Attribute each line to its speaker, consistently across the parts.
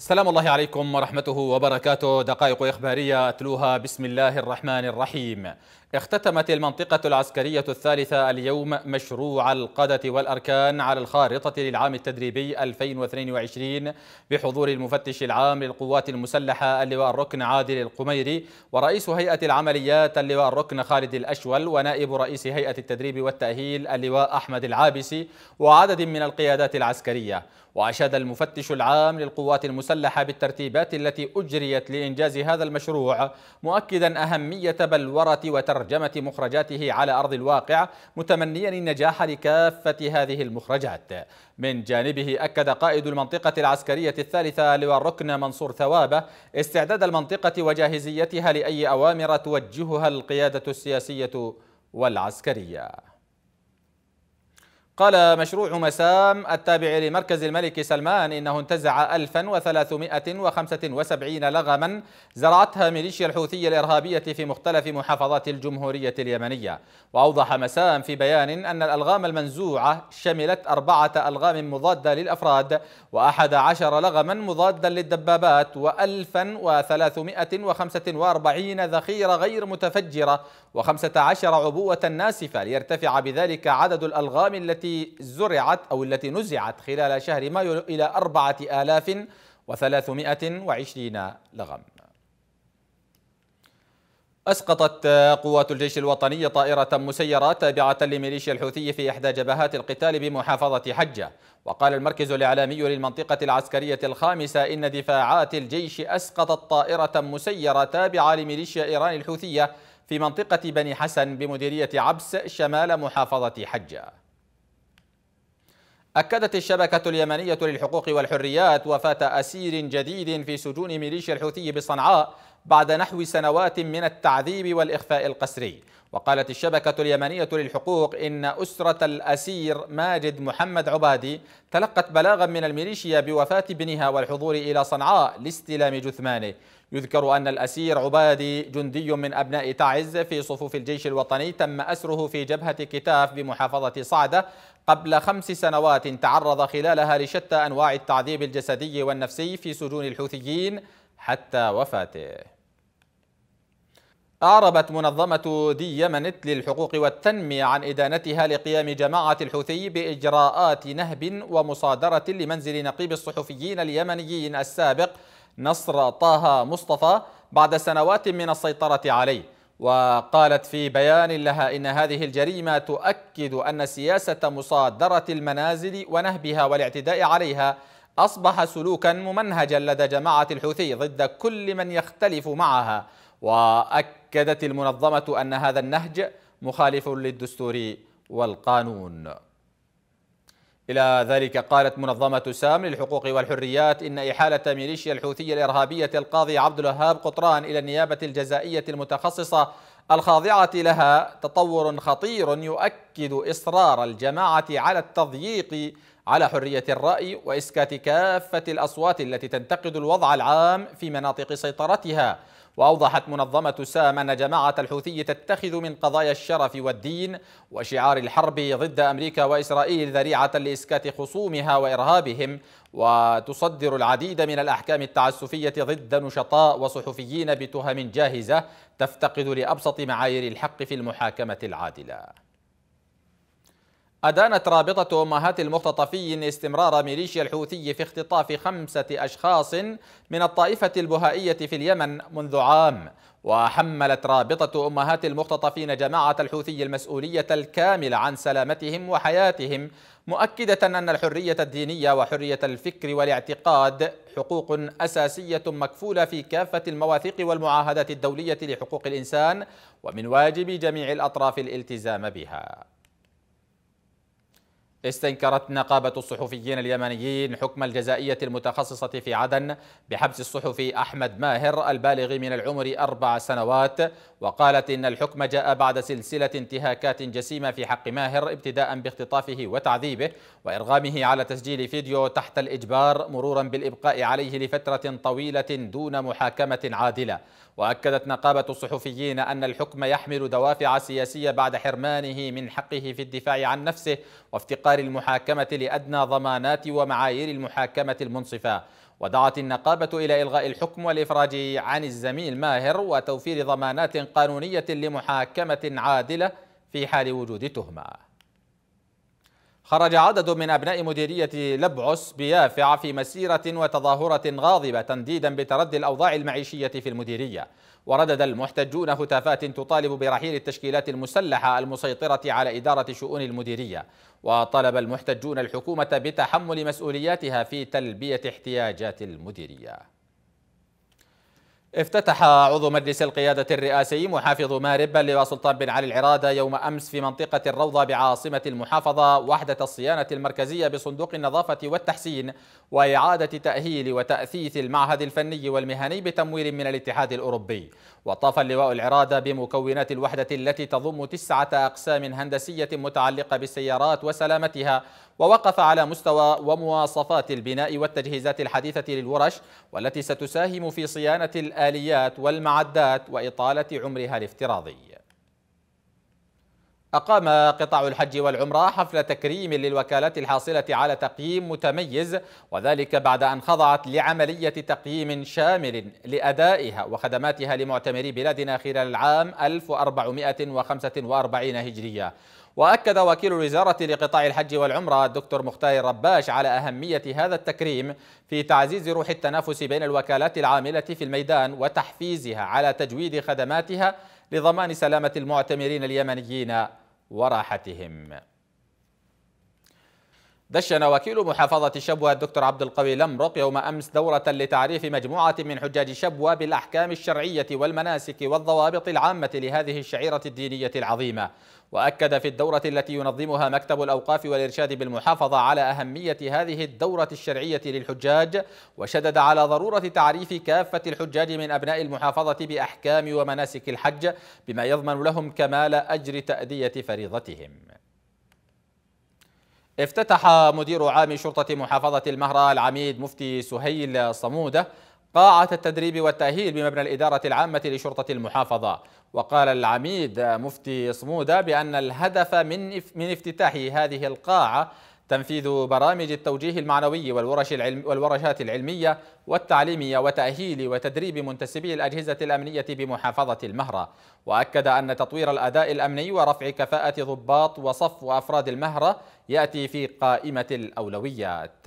Speaker 1: السلام الله عليكم ورحمته وبركاته دقائق إخبارية أتلوها بسم الله الرحمن الرحيم اختتمت المنطقة العسكرية الثالثة اليوم مشروع القادة والأركان على الخارطة للعام التدريبي 2022 بحضور المفتش العام للقوات المسلحة اللواء الركن عادل القميري ورئيس هيئة العمليات اللواء الركن خالد الأشول ونائب رئيس هيئة التدريب والتأهيل اللواء أحمد العابسي وعدد من القيادات العسكرية وأشاد المفتش العام للقوات المسلحة بالترتيبات التي أجريت لإنجاز هذا المشروع مؤكدا أهمية بلورة وترتيب ترجمة مخرجاته على أرض الواقع متمنيا النجاح لكافة هذه المخرجات من جانبه أكد قائد المنطقة العسكرية الثالثة لواء الركن منصور ثوابة استعداد المنطقة وجاهزيتها لأي أوامر توجهها القيادة السياسية والعسكرية قال مشروع مسام التابع لمركز الملك سلمان إنه انتزع 1375 لغما زرعتها ميليشيا الحوثية الإرهابية في مختلف محافظات الجمهورية اليمنية وأوضح مسام في بيان أن الألغام المنزوعة شملت أربعة ألغام مضادة للأفراد وأحد عشر لغما مضادا للدبابات و1345 ذخيرة غير متفجرة و15 عبوة ناسفة ليرتفع بذلك عدد الألغام التي التي زرعت أو التي نزعت خلال شهر مايو إلى أربعة آلاف وثلاثمائة وعشرين لغم أسقطت قوات الجيش الوطني طائرة مسيرة تابعة لميليشيا الحوثي في إحدى جبهات القتال بمحافظة حجة وقال المركز الإعلامي للمنطقة العسكرية الخامسة إن دفاعات الجيش أسقطت طائرة مسيرة تابعة لميليشيا إيران الحوثية في منطقة بني حسن بمديرية عبس شمال محافظة حجة أكدت الشبكة اليمنية للحقوق والحريات وفاة أسير جديد في سجون ميليشيا الحوثي بصنعاء بعد نحو سنوات من التعذيب والإخفاء القسري وقالت الشبكة اليمنية للحقوق إن أسرة الأسير ماجد محمد عبادي تلقت بلاغا من الميليشيا بوفاة ابنها والحضور إلى صنعاء لاستلام جثمانه يذكر أن الأسير عبادي جندي من أبناء تعز في صفوف الجيش الوطني تم أسره في جبهة كتاف بمحافظة صعدة قبل خمس سنوات تعرض خلالها لشتى أنواع التعذيب الجسدي والنفسي في سجون الحوثيين حتى وفاته أعربت منظمة دي يمنت للحقوق والتنمية عن إدانتها لقيام جماعة الحوثي بإجراءات نهب ومصادرة لمنزل نقيب الصحفيين اليمنيين السابق نصر طه مصطفى بعد سنوات من السيطرة عليه وقالت في بيان لها إن هذه الجريمة تؤكد أن سياسة مصادرة المنازل ونهبها والاعتداء عليها أصبح سلوكا ممنهجا لدى جماعة الحوثي ضد كل من يختلف معها وأكد أكدت المنظمة أن هذا النهج مخالف للدستور والقانون إلى ذلك قالت منظمة سام للحقوق والحريات إن إحالة ميليشيا الحوثية الإرهابية القاضي عبد الوهاب قطران إلى النيابة الجزائية المتخصصة الخاضعة لها تطور خطير يؤكد إصرار الجماعة على التضييق على حرية الرأي وإسكات كافة الأصوات التي تنتقد الوضع العام في مناطق سيطرتها وأوضحت منظمة سام أن جماعة الحوثي تتخذ من قضايا الشرف والدين وشعار الحرب ضد أمريكا وإسرائيل ذريعة لإسكات خصومها وإرهابهم وتصدر العديد من الأحكام التعسفية ضد نشطاء وصحفيين بتهم جاهزة تفتقد لأبسط معايير الحق في المحاكمة العادلة أدانت رابطة أمهات المختطفين استمرار ميليشيا الحوثي في اختطاف خمسة أشخاص من الطائفة البهائية في اليمن منذ عام وحملت رابطة أمهات المختطفين جماعة الحوثي المسؤولية الكاملة عن سلامتهم وحياتهم مؤكدة أن الحرية الدينية وحرية الفكر والاعتقاد حقوق أساسية مكفولة في كافة المواثيق والمعاهدات الدولية لحقوق الإنسان ومن واجب جميع الأطراف الالتزام بها استنكرت نقابة الصحفيين اليمنيين حكم الجزائية المتخصصة في عدن بحبس الصحفي أحمد ماهر البالغ من العمر أربع سنوات وقالت إن الحكم جاء بعد سلسلة انتهاكات جسيمة في حق ماهر ابتداء باختطافه وتعذيبه وإرغامه على تسجيل فيديو تحت الإجبار مرورا بالإبقاء عليه لفترة طويلة دون محاكمة عادلة وأكدت نقابة الصحفيين أن الحكم يحمل دوافع سياسية بعد حرمانه من حقه في الدفاع عن نفسه وافتقار إطار المحاكمة لأدنى ضمانات ومعايير المحاكمة المنصفة ودعت النقابة إلى إلغاء الحكم والإفراج عن الزميل ماهر وتوفير ضمانات قانونية لمحاكمة عادلة في حال وجود تهمه خرج عدد من أبناء مديرية لبعس بيافع في مسيرة وتظاهرة غاضبة تنديدا بتردي الأوضاع المعيشية في المديرية وردد المحتجون هتافات تطالب برحيل التشكيلات المسلحة المسيطرة على إدارة شؤون المديرية وطلب المحتجون الحكومة بتحمل مسؤولياتها في تلبية احتياجات المديرية افتتح عضو مجلس القيادة الرئاسي محافظ مارب اللواء سلطان بن علي العرادة يوم أمس في منطقة الروضة بعاصمة المحافظة وحدة الصيانة المركزية بصندوق النظافة والتحسين وإعادة تأهيل وتأثيث المعهد الفني والمهني بتمويل من الاتحاد الأوروبي وطاف اللواء العرادة بمكونات الوحدة التي تضم تسعة أقسام هندسية متعلقة بالسيارات وسلامتها ووقف على مستوى ومواصفات البناء والتجهيزات الحديثة للورش والتي ستساهم في صيانة الآليات والمعدات وإطالة عمرها الافتراضي أقام قطاع الحج والعمرة حفل تكريم للوكالات الحاصلة على تقييم متميز وذلك بعد أن خضعت لعملية تقييم شامل لأدائها وخدماتها لمعتمري بلادنا خلال العام 1445 هجرية وأكد وكيل الوزارة لقطاع الحج والعمرة الدكتور مختار رباش على أهمية هذا التكريم في تعزيز روح التنافس بين الوكالات العاملة في الميدان وتحفيزها على تجويد خدماتها لضمان سلامة المعتمرين اليمنيين وراحتهم دشن وكيل محافظة شبوة الدكتور عبد القوي لمرق يوم أمس دورة لتعريف مجموعة من حجاج شبوة بالأحكام الشرعية والمناسك والضوابط العامة لهذه الشعيرة الدينية العظيمة وأكد في الدورة التي ينظمها مكتب الأوقاف والإرشاد بالمحافظة على أهمية هذه الدورة الشرعية للحجاج وشدد على ضرورة تعريف كافة الحجاج من أبناء المحافظة بأحكام ومناسك الحج بما يضمن لهم كمال أجر تأدية فريضتهم افتتح مدير عام شرطة محافظة المهرة العميد مفتي سهيل صمودة قاعة التدريب والتأهيل بمبنى الإدارة العامة لشرطة المحافظة وقال العميد مفتي صمودة بأن الهدف من, من افتتاح هذه القاعة تنفيذ برامج التوجيه المعنوي والورش العلم والورشات العلمية والتعليمية وتأهيل وتدريب منتسبي الأجهزة الأمنية بمحافظة المهرة وأكد أن تطوير الأداء الأمني ورفع كفاءة ضباط وصف وأفراد المهرة يأتي في قائمة الأولويات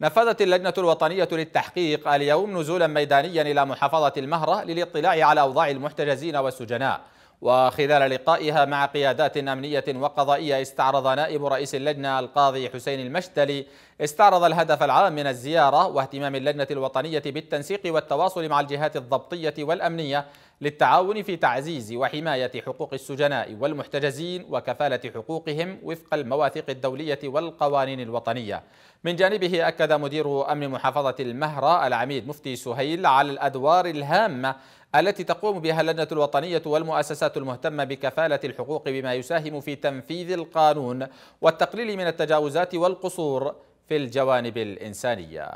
Speaker 1: نفذت اللجنة الوطنية للتحقيق اليوم نزولا ميدانيا إلى محافظة المهرة للاطلاع على أوضاع المحتجزين والسجناء وخلال لقائها مع قيادات أمنية وقضائية استعرض نائب رئيس اللجنة القاضي حسين المشتلي استعرض الهدف العام من الزيارة واهتمام اللجنة الوطنية بالتنسيق والتواصل مع الجهات الضبطية والأمنية للتعاون في تعزيز وحماية حقوق السجناء والمحتجزين وكفالة حقوقهم وفق المواثيق الدولية والقوانين الوطنية من جانبه أكد مدير أمن محافظة المهرة العميد مفتي سهيل على الأدوار الهامة التي تقوم بها اللجنة الوطنية والمؤسسات المهتمة بكفالة الحقوق بما يساهم في تنفيذ القانون والتقليل من التجاوزات والقصور في الجوانب الإنسانية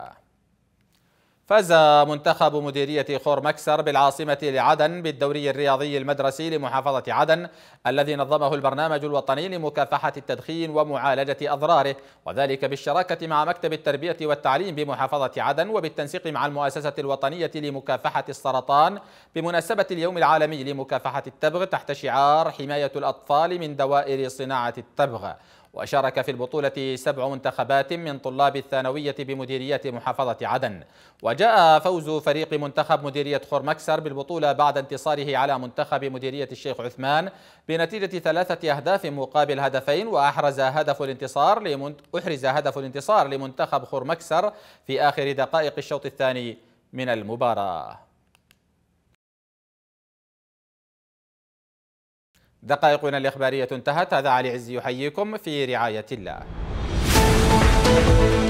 Speaker 1: فاز منتخب مديرية خور مكسر بالعاصمة لعدن بالدوري الرياضي المدرسي لمحافظة عدن الذي نظمه البرنامج الوطني لمكافحة التدخين ومعالجة أضراره وذلك بالشراكة مع مكتب التربية والتعليم بمحافظة عدن وبالتنسيق مع المؤسسة الوطنية لمكافحة السرطان بمناسبة اليوم العالمي لمكافحة التبغ تحت شعار حماية الأطفال من دوائر صناعة التبغ وشارك في البطولة سبع منتخبات من طلاب الثانوية بمديرية محافظة عدن وجاء فوز فريق منتخب مديرية خرمكسر بالبطولة بعد انتصاره على منتخب مديرية الشيخ عثمان بنتيجة ثلاثة أهداف مقابل هدفين وأحرز هدف الانتصار لمن... أحرز هدف الانتصار لمنتخب خرمكسر في آخر دقائق الشوط الثاني من المباراة دقائقنا الإخبارية انتهت هذا علي عزي يحييكم في رعاية الله